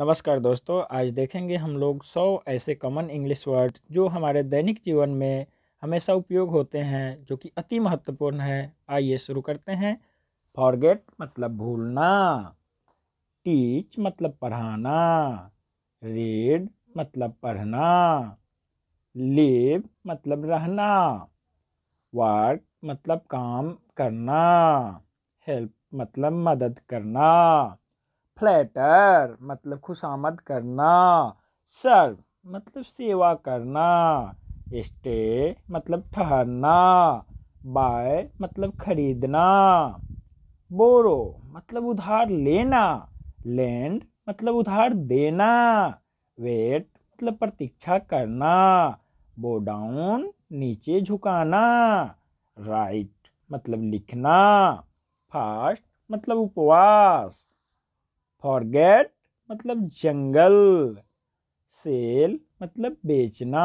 नमस्कार दोस्तों आज देखेंगे हम लोग सौ ऐसे कॉमन इंग्लिश वर्ड जो हमारे दैनिक जीवन में हमेशा उपयोग होते हैं जो कि अति महत्वपूर्ण है आइए शुरू करते हैं फॉरगेट मतलब भूलना टीच मतलब पढ़ाना रीड मतलब पढ़ना लिव मतलब रहना वर्क मतलब काम करना हेल्प मतलब मदद करना फ्लैटर मतलब खुशामद करना सर्व मतलब सेवा करना स्टे मतलब ठहरना बाय मतलब खरीदना बोरो मतलब उधार लेना लैंड मतलब उधार देना वेट मतलब प्रतीक्षा करना बो डाउन नीचे झुकाना राइट मतलब लिखना फास्ट मतलब उपवास फॉरगेट मतलब जंगल सेल मतलब बेचना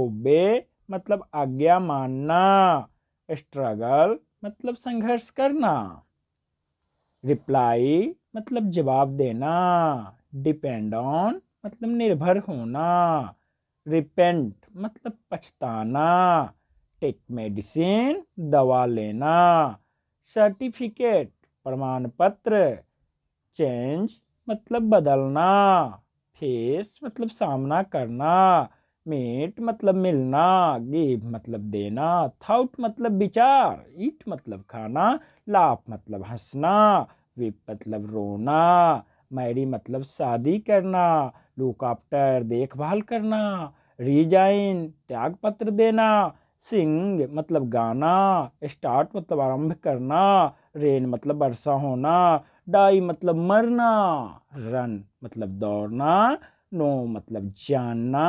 ओबे मतलब आज्ञा मानना स्ट्रगल मतलब संघर्ष करना रिप्लाई मतलब जवाब देना डिपेंड ऑन मतलब निर्भर होना रिपेंट मतलब पछताना टेक मेडिसिन दवा लेना सर्टिफिकेट प्रमाण पत्र चेंज मतलब बदलना फेस मतलब सामना करना मेट मतलब मिलना गिव मतलब देना थाउट मतलब विचार ईट मतलब खाना लाफ मतलब हंसना विप मतलब रोना मैरी मतलब शादी करना लुकाप्टर देखभाल करना रिजाइन त्याग पत्र देना सिंग मतलब गाना स्टार्ट मतलब आरंभ करना रेन मतलब वर्षा होना डाई मतलब मरना रन मतलब दौड़ना नो मतलब जानना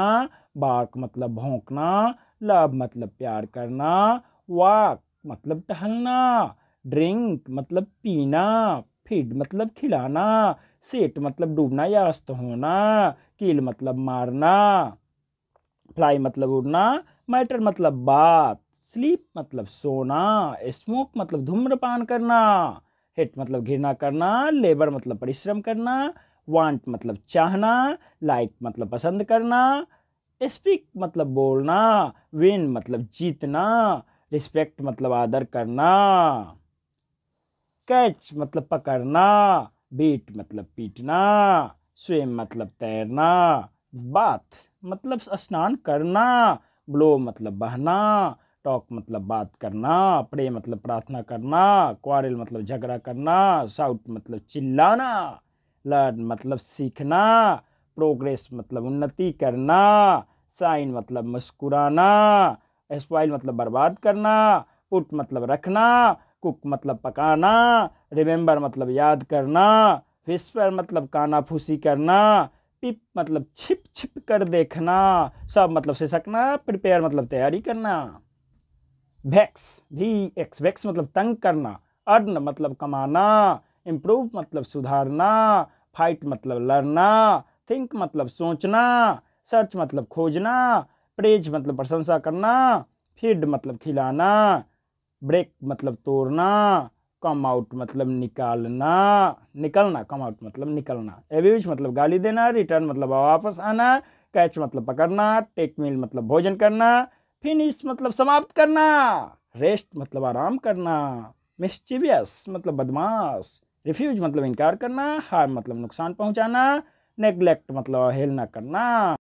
बाक मतलब भोंकना लव मतलब प्यार करना वाक मतलब टहलना ड्रिंक मतलब पीना फीड मतलब खिलाना सेट मतलब डूबना या अस्त होना कील मतलब मारना फ्लाई मतलब उड़ना मैटर मतलब बात स्लीप मतलब सोना स्मोक मतलब धूम्रपान करना हिट मतलब घृणा करना लेबर मतलब परिश्रम करना वांट मतलब चाहना लाइक मतलब पसंद करना स्पीक मतलब बोलना विन मतलब जीतना रिस्पेक्ट मतलब आदर करना कैच मतलब पकड़ना बीट मतलब पीटना स्विम मतलब तैरना बाथ मतलब स्नान करना ब्लो मतलब बहना टॉक मतलब बात करना प्रे मतलब प्रार्थना करना क्वारल मतलब झगड़ा करना साउट मतलब चिल्लाना लर्न मतलब सीखना प्रोग्रेस मतलब उन्नति करना साइन मतलब मुस्कुराना एस्पाइल मतलब बर्बाद करना पुट मतलब रखना कुक मतलब पकाना रिमेंबर मतलब याद करना विस्पर मतलब काना फूसी करना पिप मतलब छिप छिप कर देखना सब मतलब सिसकना प्रिपेयर मतलब तैयारी करना वैक्स भी एक्स वैक्स मतलब तंग करना अर्न मतलब कमाना इम्प्रूव मतलब सुधारना फाइट मतलब लड़ना थिंक मतलब सोचना सर्च मतलब खोजना प्रेज मतलब प्रशंसा करना फीड मतलब खिलाना ब्रेक मतलब तोड़ना कम आउट मतलब निकालना निकलना कम आउट मतलब निकलना एव्यूज मतलब गाली देना रिटर्न मतलब वापस आना कैच मतलब पकड़ना टेक मील मतलब भोजन करना फिनिश मतलब समाप्त करना रेस्ट मतलब आराम करना मिस्चिवियस मतलब बदमाश रिफ्यूज मतलब इनकार करना हार मतलब नुकसान पहुंचाना नेग्लेक्ट मतलब अवहेलना करना